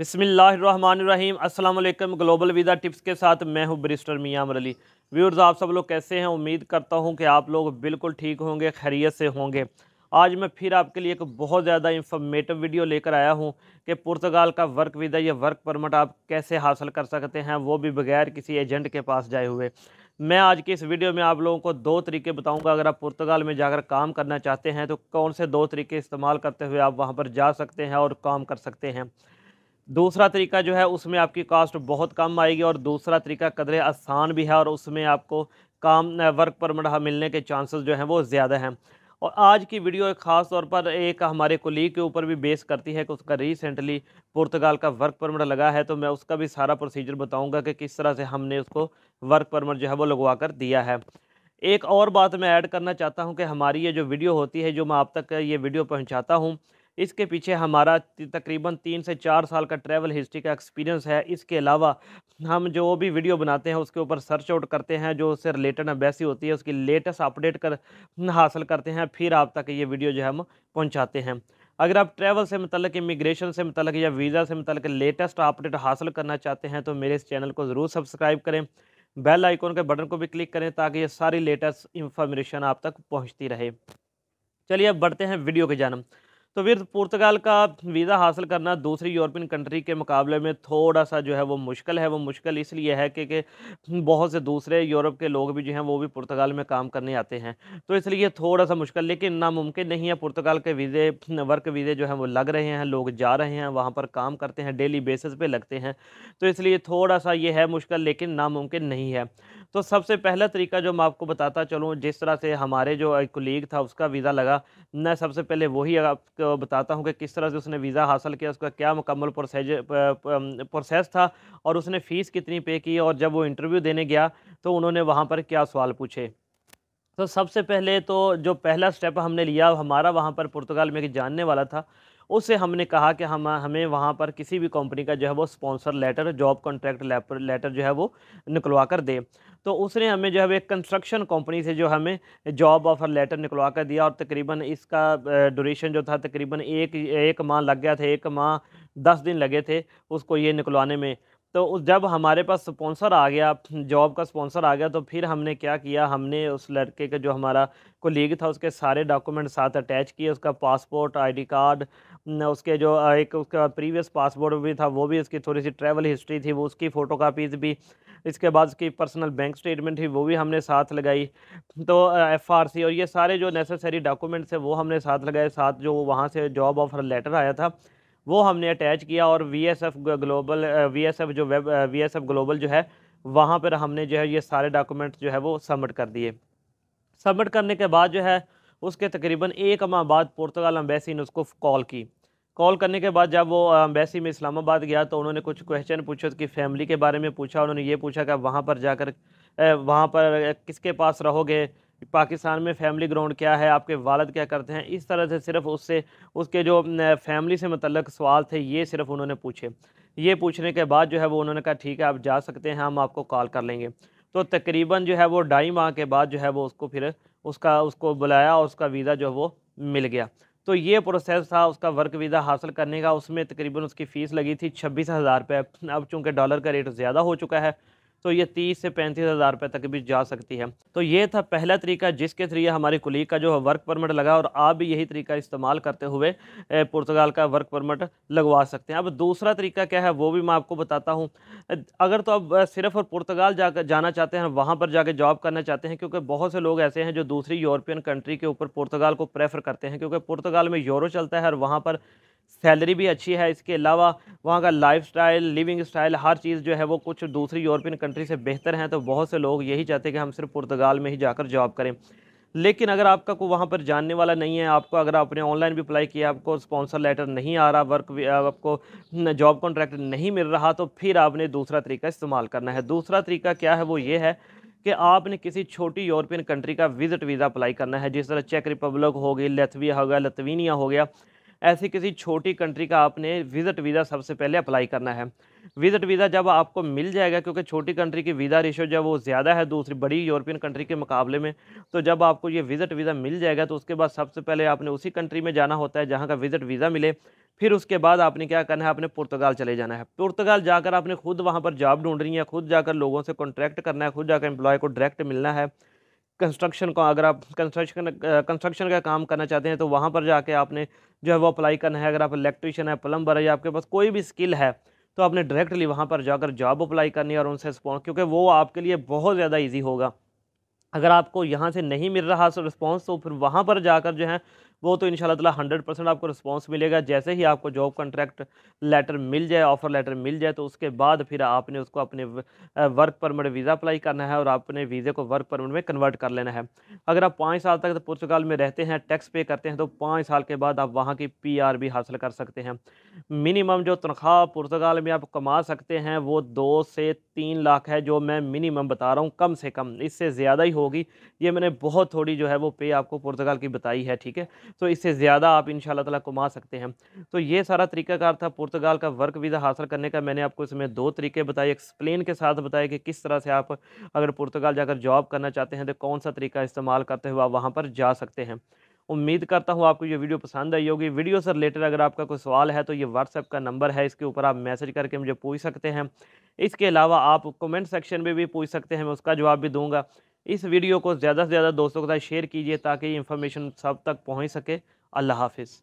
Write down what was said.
बिसमीम अल्लाम global visa tips के साथ मैं हूं ब्रिस्टर मियाँ अमरली व्यूर्स आप सब लोग कैसे हैं उम्मीद करता हूं कि आप लोग बिल्कुल ठीक होंगे खैरियत से होंगे आज मैं फिर आपके लिए एक बहुत ज़्यादा इंफॉर्मेटिव वीडियो लेकर आया हूं कि पुर्तगाल का वर्क वीज़ा या वर्क परमिट आप कैसे हासिल कर सकते हैं वो भी बगैर किसी एजेंट के पास जाए हुए मैं आज की इस वीडियो में आप लोगों को दो तरीके बताऊंगा अगर आप पुर्तगाल में जाकर काम करना चाहते हैं तो कौन से दो तरीके इस्तेमाल करते हुए आप वहाँ पर जा सकते हैं और काम कर सकते हैं दूसरा तरीका जो है उसमें आपकी कास्ट बहुत कम आएगी और दूसरा तरीका कदर आसान भी है और उसमें आपको काम वर्क परमिट मिलने के चांसेस जो हैं वो ज़्यादा हैं और आज की वीडियो एक ख़ास तौर पर एक हमारे कोलीग के ऊपर भी बेस करती है कि उसका रिसेंटली पुर्तगाल का वर्क परमिट लगा है तो मैं उसका भी सारा प्रोसीजर बताऊंगा कि किस तरह से हमने उसको वर्क परमिट जो है वो लगवा कर दिया है एक और बात मैं ऐड करना चाहता हूं कि हमारी ये जो वीडियो होती है जो मैं आप तक ये वीडियो पहुंचाता हूं इसके पीछे हमारा तकरीबन तीन से चार साल का ट्रैवल हिस्ट्री का एक्सपीरियंस है इसके अलावा हम जो भी वीडियो बनाते हैं उसके ऊपर सर्च आउट करते हैं जो उससे रिलेटेड बैसी होती है उसकी लेटेस्ट अपडेट कर हासिल करते हैं फिर आप तक ये वीडियो जो है हम पहुँचाते हैं अगर आप ट्रैवल से मतलब इमिग्रेशन से मतलब या वीज़ा से मतलब लेटेस्ट अपडेट हासिल करना चाहते हैं तो मेरे इस चैनल को ज़रूर सब्सक्राइब करें बेल आइकॉन के बटन को भी क्लिक करें ताकि ये सारी लेटेस्ट इंफॉर्मेशन आप तक पहुंचती रहे चलिए अब बढ़ते हैं वीडियो की जानम तो फिर पुर्तगाल का वीज़ा हासिल करना दूसरी यूरोपियन कंट्री के मुकाबले में थोड़ा सा जो है वो मुश्किल है वो मुश्किल इसलिए है कि, बहुत से दूसरे यूरोप के लोग भी जो हैं वो भी पुर्तगाल में काम करने आते हैं तो इसलिए थोड़ा सा मुश्किल लेकिन नामुमकिन नहीं है पुर्तगाल के वीज़े वर्क वीज़े जो हैं वो लग रहे हैं लोग जा रहे हैं वहाँ पर काम करते हैं डेली बेसिस पर लगते हैं तो इसलिए थोड़ा सा ये है मुश्किल लेकिन नामुमकिन नहीं है तो सबसे पहला तरीका जो मैं आपको बताता चलूँ जिस तरह से हमारे जो एक कुलीग था उसका वीज़ा लगा मैं सबसे पहले वही आपको बताता हूँ कि किस तरह से उसने वीज़ा हासिल किया उसका क्या मुकम्मल प्रोसेस था और उसने फ़ीस कितनी पे की और जब वो इंटरव्यू देने गया तो उन्होंने वहाँ पर क्या सवाल पूछे तो सबसे पहले तो जो पहला स्टेप हमने लिया हमारा वहाँ पर पुर्तगाल में एक जानने वाला था उससे हमने कहा कि हम हमें वहाँ पर किसी भी कंपनी का जो है वो sponsor letter job contract letter जो है वो निकलवा कर दे तो उसने हमें जो है एक कंस्ट्रक्शन कंपनी से जो हमें जॉब ऑफर लेटर निकलवा कर दिया और तकरीबन इसका ड्यूरेशन जो था तकरीबन एक एक माह लग गया था एक माह दस दिन लगे थे उसको ये निकलवाने में तो जब हमारे पास स्पॉन्सर आ गया जॉब का स्पॉन्सर आ गया तो फिर हमने क्या किया हमने उस लड़के का जो हमारा कोलीग था उसके सारे डॉक्यूमेंट साथ अटैच किए उसका पासपोर्ट आईडी कार्ड उसके जो एक उसका प्रीवियस पासपोर्ट भी था वो भी उसकी थोड़ी सी ट्रैवल हिस्ट्री थी वो उसकी फ़ोटो भी इसके बाद उसकी पर्सनल बैंक स्टेटमेंट थी वो भी हमने साथ लगाई तो एफ और ये सारे जो नेसेसरी डॉक्यूमेंट्स है वो हमने साथ लगाए साथ जो वहाँ से जॉब ऑफर लेटर आया था वो हमने अटैच किया और V S F global V S F जो web V S F global जो है वहाँ पर हमने जो है ये सारे डॉक्यूमेंट्स जो है वो सबमिट कर दिए सबमिट करने के बाद जो है उसके तकरीबन एक माह बाद पुर्तगाल अम्बेसी ने उसको कॉल की कॉल करने के बाद जब वो अम्बेसी में इस्लामाबाद गया तो उन्होंने कुछ क्वेश्चन पूछे उसकी फैमिली के बारे में पूछा उन्होंने ये पूछा कि वहाँ पर जाकर वहाँ पर किसके पास रहोगे पाकिस्तान में फैमिली ग्राउंड क्या है आपके वालद क्या करते हैं इस तरह से सिर्फ उससे उसके जो फैमिली से मतलब सवाल थे ये सिर्फ उन्होंने पूछे ये पूछने के बाद जो है वो उन्होंने कहा ठीक है आप जा सकते हैं हम आपको कॉल कर लेंगे तो तकरीबन जो है वो ढाई माह के बाद जो है वो उसको फिर उसका उसको बुलाया और उसका वीज़ा जो है वो मिल गया तो ये प्रोसेस था उसका वर्क वीज़ा हासिल करने का उसमें तकरीबन उसकी फ़ीस लगी थी छब्बीस हज़ार रुपये अब चूँकि डॉलर का रेट ज़्यादा हो चुका है तो ये तीस से पैंतीस हज़ार रुपये तक भी जा सकती है तो ये था पहला तरीका जिसके जरिए हमारे कुलीग का जो वर्क परमिट लगा और आप भी यही तरीका इस्तेमाल करते हुए पुर्तगाल का वर्क परमिट लगवा सकते हैं अब दूसरा तरीका क्या है वो भी मैं आपको बताता हूँ अगर तो आप सिर्फ और पुर्तगाल जा जाना चाहते हैं वहाँ पर जाके जॉब करना चाहते हैं क्योंकि बहुत से लोग ऐसे हैं जो दूसरी यूरोपियन कंट्री के ऊपर पुर्तगाल को प्रेफर करते हैं क्योंकि पुर्तगाल में यूरो चलता है और वहाँ पर सैलरी भी अच्छी है इसके अलावा वहाँ का लाइफ स्टाइल लिविंग स्टाइल हर चीज़ जो है वो कुछ दूसरी यूरोपियन कंट्री से बेहतर हैं तो बहुत से लोग यही चाहते हैं कि हम सिर्फ पुर्तगाल में ही जाकर जॉब करें लेकिन अगर आपका कोई वहाँ पर जानने वाला नहीं है आपको अगर आपने ऑनलाइन भी अप्लाई किया आपको स्पॉन्सर लेटर नहीं आ रहा वर्क आपको जॉब कॉन्ट्रैक्ट नहीं मिल रहा तो फिर आपने दूसरा तरीका इस्तेमाल करना है दूसरा तरीका क्या है वो ये है कि आपने किसी छोटी यूरोपियन कंट्री का विजिट वीज़ा अप्लाई करना है जिस तरह चेक रिपब्लिक हो गई लेथविया हो गया लतवीनिया हो गया ऐसी किसी छोटी कंट्री का आपने विज़िट वीज़ा सबसे पहले अप्लाई करना है विज़िट वीज़ा जब आपको मिल जाएगा क्योंकि छोटी कंट्री की वीज़ा रेशो जब वो ज़्यादा है दूसरी बड़ी यूरोपियन कंट्री के मुकाबले में तो जब आपको ये विज़िट वीज़ा मिल जाएगा तो उसके बाद सबसे पहले आपने उसी कंट्री में जाना होता है जहाँ का विज़िट वीज़ा मिले फिर उसके बाद आपने क्या करना है आपने पुर्तगाल चले जाना है पुर्तगाल जाकर आपने खुद वहाँ पर जॉब ढूंढनी है खुद जाकर लोगों से कॉन्ट्रैक्ट करना है खुद जाकर एम्प्लॉय को डायरेक्ट मिलना है कंस्ट्रक्शन को अगर आप कंस्ट्रक्शन कंस्ट्रक्शन का काम करना चाहते हैं तो वहाँ पर जाके आपने जो है वो अप्लाई करना है अगर आप इलेक्ट्रिशियन है प्लम्बर है या आपके पास कोई भी स्किल है तो आपने डायरेक्टली वहाँ पर जाकर जॉब अप्लाई करनी है और उनसे रिस्पॉन्स क्योंकि वो आपके लिए बहुत ज़्यादा ईजी होगा अगर आपको यहाँ से नहीं मिल रहा रिस्पॉन्स तो फिर वहाँ पर जाकर जो है वो तो इन तला हंड्रेड परसेंट आपको रिस्पॉन्स मिलेगा जैसे ही आपको जॉब कॉन्ट्रैक्ट लेटर मिल जाए ऑफ़र लेटर मिल जाए तो उसके बाद फिर आपने उसको अपने वर्क परमिट वीज़ा अप्लाई करना है और आपने वीज़े को वर्क परमिट में कन्वर्ट कर लेना है अगर आप पाँच साल तक तो पुर्तगाल में रहते हैं टैक्स पे करते हैं तो पाँच साल के बाद आप वहाँ की पी आर भी हासिल कर सकते हैं मिनिमम जो तनख्वाह पुर्तगाल में आप कमा सकते हैं वो दो से तीन लाख है जो मैं मिनिमम बता रहा हूँ कम से कम इससे ज़्यादा ही होगी ये मैंने बहुत थोड़ी जो है वो पे आपको पुर्तगाल की बताई है ठीक है तो इससे ज़्यादा आप इन तला कमा सकते हैं तो ये सारा तरीकाकार था पुर्तगाल का वर्क वीज़ा हासिल करने का मैंने आपको इसमें दो तरीके बताए एक्सप्लेन के साथ बताए कि किस तरह से आप अगर पुर्तगाल जाकर जॉब करना चाहते हैं तो कौन सा तरीका इस्तेमाल करते हुए आप वहाँ पर जा सकते हैं उम्मीद करता हूँ आपको ये वीडियो पसंद आई होगी वीडियो से रिलेटेड अगर आपका कोई सवाल है तो ये व्हाट्सअप का नंबर है इसके ऊपर आप मैसेज करके मुझे पूछ सकते हैं इसके अलावा आप कमेंट सेक्शन में भी पूछ सकते हैं मैं उसका जवाब भी दूंगा इस वीडियो को ज़्यादा से ज़्यादा दोस्तों के साथ शेयर कीजिए ताकि ये इन्फॉर्मेशन सब तक पहुँच सके अल्लाह हाफिज़